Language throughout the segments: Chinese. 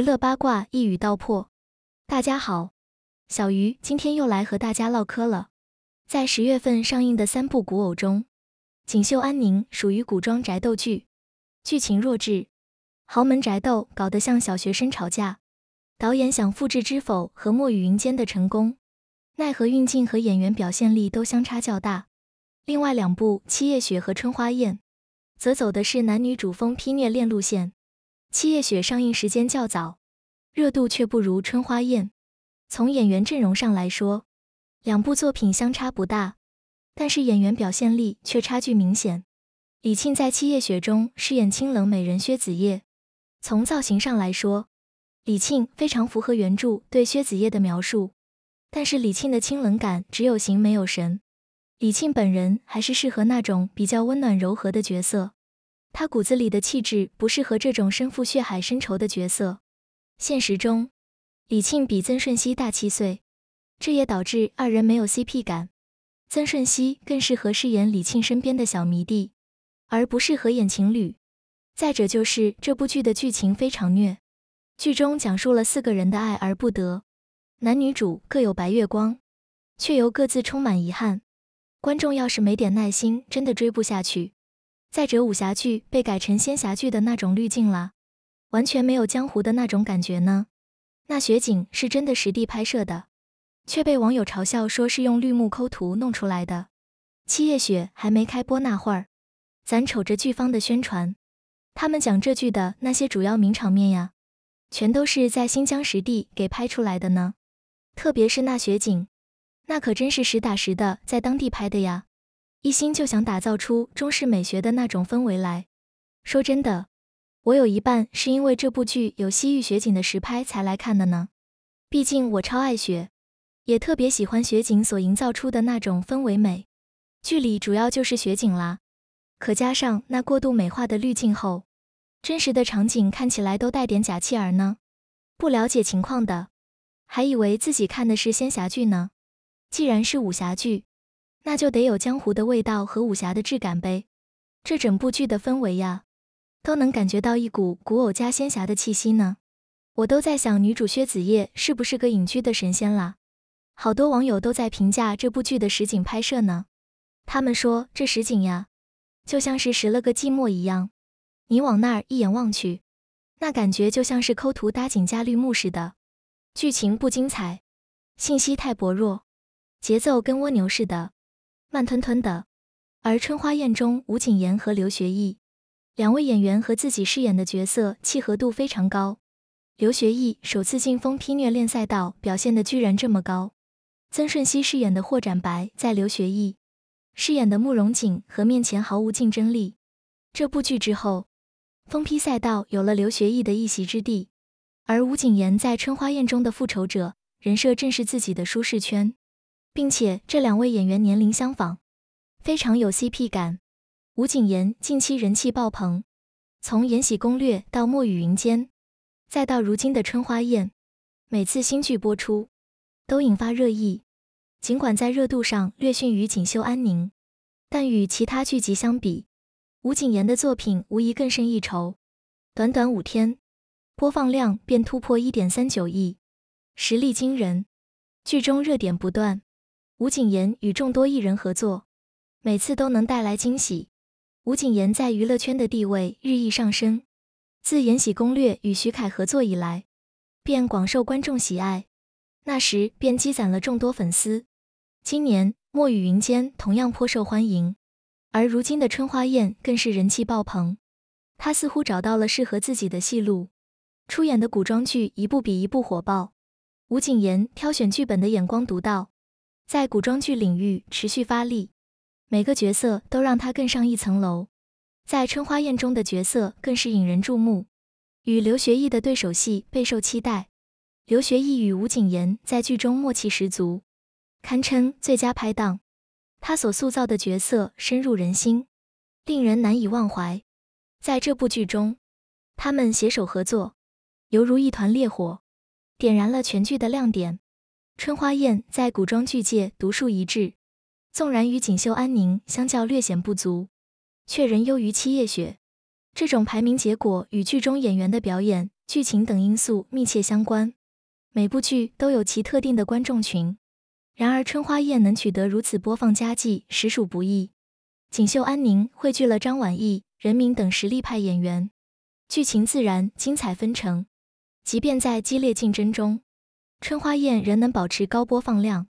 娱乐八卦一语道破。大家好，小鱼今天又来和大家唠嗑了。在十月份上映的三部古偶中，《锦绣安宁》属于古装宅斗剧，剧情弱智，豪门宅斗搞得像小学生吵架。导演想复制《知否》和《墨雨云间》的成功，奈何运镜和演员表现力都相差较大。另外两部《七夜雪》和《春花宴》，则走的是男女主风劈虐恋路线。《七夜雪》上映时间较早，热度却不如《春花宴》。从演员阵容上来说，两部作品相差不大，但是演员表现力却差距明显。李沁在《七夜雪》中饰演清冷美人薛子夜，从造型上来说，李沁非常符合原著对薛子夜的描述。但是李沁的清冷感只有形没有神，李沁本人还是适合那种比较温暖柔和的角色。他骨子里的气质不适合这种身负血海深仇的角色。现实中，李沁比曾舜晞大七岁，这也导致二人没有 CP 感。曾舜晞更适合饰演李沁身边的小迷弟，而不适合演情侣。再者就是这部剧的剧情非常虐，剧中讲述了四个人的爱而不得，男女主各有白月光，却又各自充满遗憾。观众要是没点耐心，真的追不下去。再者，武侠剧被改成仙侠剧的那种滤镜了，完全没有江湖的那种感觉呢。那雪景是真的实地拍摄的，却被网友嘲笑说是用绿幕抠图弄出来的。《七夜雪》还没开播那会儿，咱瞅着剧方的宣传，他们讲这剧的那些主要名场面呀，全都是在新疆实地给拍出来的呢。特别是那雪景，那可真是实打实的在当地拍的呀。一心就想打造出中式美学的那种氛围来。说真的，我有一半是因为这部剧有西域雪景的实拍才来看的呢。毕竟我超爱雪，也特别喜欢雪景所营造出的那种氛围美。剧里主要就是雪景啦，可加上那过度美化的滤镜后，真实的场景看起来都带点假气儿呢。不了解情况的，还以为自己看的是仙侠剧呢。既然是武侠剧，那就得有江湖的味道和武侠的质感呗。这整部剧的氛围呀，都能感觉到一股古偶加仙侠的气息呢。我都在想，女主薛子叶是不是个隐居的神仙啦？好多网友都在评价这部剧的实景拍摄呢。他们说这实景呀，就像是拾了个寂寞一样。你往那儿一眼望去，那感觉就像是抠图搭景加绿幕似的。剧情不精彩，信息太薄弱，节奏跟蜗牛似的。慢吞吞的，而《春花宴》中，吴谨言和刘学义两位演员和自己饰演的角色契合度非常高。刘学义首次进《封批虐》恋赛道，表现的居然这么高。曾舜晞饰演的霍展白，在刘学义饰演的慕容瑾和面前毫无竞争力。这部剧之后，《封批赛道》有了刘学义的一席之地，而吴谨言在《春花宴》中的复仇者人设正是自己的舒适圈。并且这两位演员年龄相仿，非常有 CP 感。吴谨言近期人气爆棚，从《延禧攻略》到《墨雨云间》，再到如今的《春花宴》，每次新剧播出都引发热议。尽管在热度上略逊于《锦绣安宁》，但与其他剧集相比，吴谨言的作品无疑更胜一筹。短短五天，播放量便突破一点三九亿，实力惊人。剧中热点不断。吴谨言与众多艺人合作，每次都能带来惊喜。吴谨言在娱乐圈的地位日益上升。自《延禧攻略》与徐凯合作以来，便广受观众喜爱，那时便积攒了众多粉丝。今年《墨雨云间》同样颇受欢迎，而如今的《春花宴》更是人气爆棚。她似乎找到了适合自己的戏路，出演的古装剧一部比一部火爆。吴谨言挑选剧本的眼光独到。在古装剧领域持续发力，每个角色都让他更上一层楼。在《春花宴》中的角色更是引人注目，与刘学义的对手戏备受期待。刘学义与吴谨言在剧中默契十足，堪称最佳拍档。他所塑造的角色深入人心，令人难以忘怀。在这部剧中，他们携手合作，犹如一团烈火，点燃了全剧的亮点。《春花宴》在古装剧界独树一帜，纵然与《锦绣安宁》相较略显不足，却仍优于《七夜雪》。这种排名结果与剧中演员的表演、剧情等因素密切相关。每部剧都有其特定的观众群，然而《春花宴》能取得如此播放佳绩，实属不易。《锦绣安宁》汇聚了张晚意、任敏等实力派演员，剧情自然精彩纷呈，即便在激烈竞争中。《春花宴》仍能保持高播放量，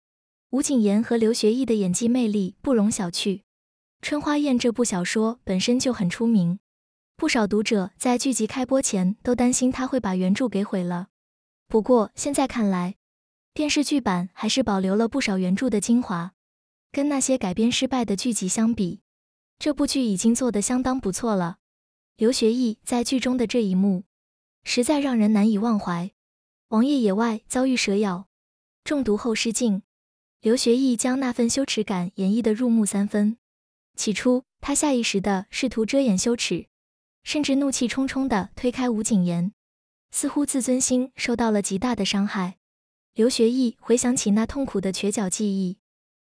吴谨言和刘学义的演技魅力不容小觑。《春花宴》这部小说本身就很出名，不少读者在剧集开播前都担心他会把原著给毁了。不过现在看来，电视剧版还是保留了不少原著的精华。跟那些改编失败的剧集相比，这部剧已经做得相当不错了。刘学义在剧中的这一幕，实在让人难以忘怀。王爷野外遭遇蛇咬，中毒后失禁。刘学义将那份羞耻感演绎得入木三分。起初，他下意识地试图遮掩羞耻，甚至怒气冲冲地推开吴谨言，似乎自尊心受到了极大的伤害。刘学义回想起那痛苦的瘸脚记忆，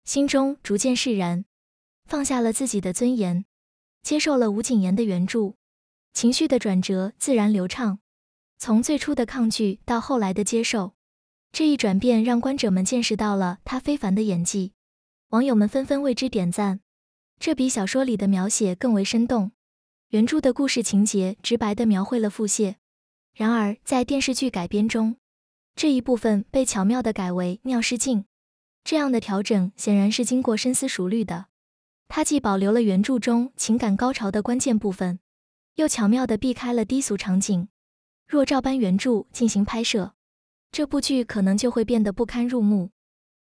心中逐渐释然，放下了自己的尊严，接受了吴谨言的援助。情绪的转折自然流畅。从最初的抗拒到后来的接受，这一转变让观者们见识到了他非凡的演技，网友们纷纷为之点赞。这比小说里的描写更为生动。原著的故事情节直白地描绘了腹泻，然而在电视剧改编中，这一部分被巧妙地改为尿失禁。这样的调整显然是经过深思熟虑的，它既保留了原著中情感高潮的关键部分，又巧妙地避开了低俗场景。若照搬原著进行拍摄，这部剧可能就会变得不堪入目。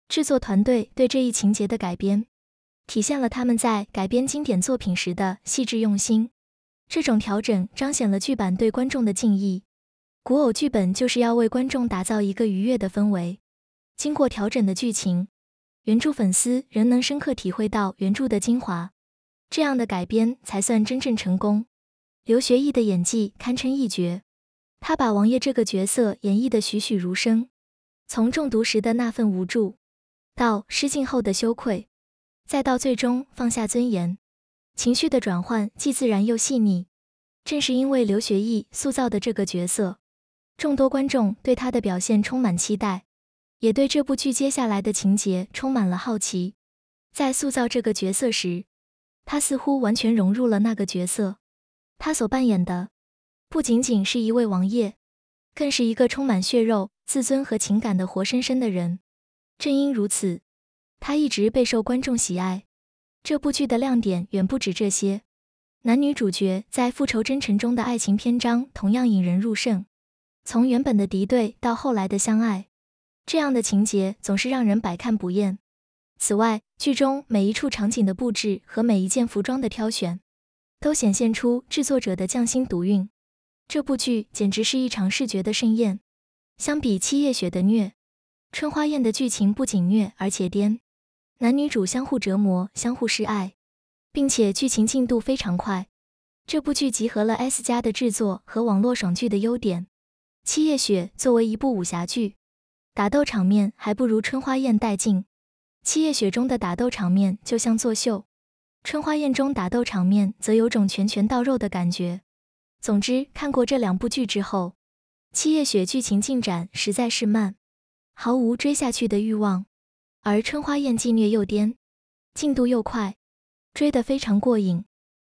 制作团队对这一情节的改编，体现了他们在改编经典作品时的细致用心。这种调整彰显了剧版对观众的敬意。古偶剧本就是要为观众打造一个愉悦的氛围。经过调整的剧情，原著粉丝仍能深刻体会到原著的精华。这样的改编才算真正成功。刘学义的演技堪称一绝。他把王爷这个角色演绎得栩栩如生，从中毒时的那份无助，到失禁后的羞愧，再到最终放下尊严，情绪的转换既自然又细腻。正是因为刘学义塑造的这个角色，众多观众对他的表现充满期待，也对这部剧接下来的情节充满了好奇。在塑造这个角色时，他似乎完全融入了那个角色，他所扮演的。不仅仅是一位王爷，更是一个充满血肉、自尊和情感的活生生的人。正因如此，他一直备受观众喜爱。这部剧的亮点远不止这些。男女主角在复仇征程中的爱情篇章同样引人入胜。从原本的敌对到后来的相爱，这样的情节总是让人百看不厌。此外，剧中每一处场景的布置和每一件服装的挑选，都显现出制作者的匠心独运。这部剧简直是一场视觉的盛宴。相比《七夜雪》的虐，《春花宴》的剧情不仅虐，而且癫。男女主相互折磨，相互示爱，并且剧情进度非常快。这部剧集合了 S 家的制作和网络爽剧的优点。《七夜雪》作为一部武侠剧，打斗场面还不如《春花宴》带劲。《七夜雪》中的打斗场面就像作秀，《春花宴》中打斗场面则有种拳拳到肉的感觉。总之，看过这两部剧之后，《七夜雪》剧情进展实在是慢，毫无追下去的欲望；而《春花焰》既虐又癫，进度又快，追得非常过瘾。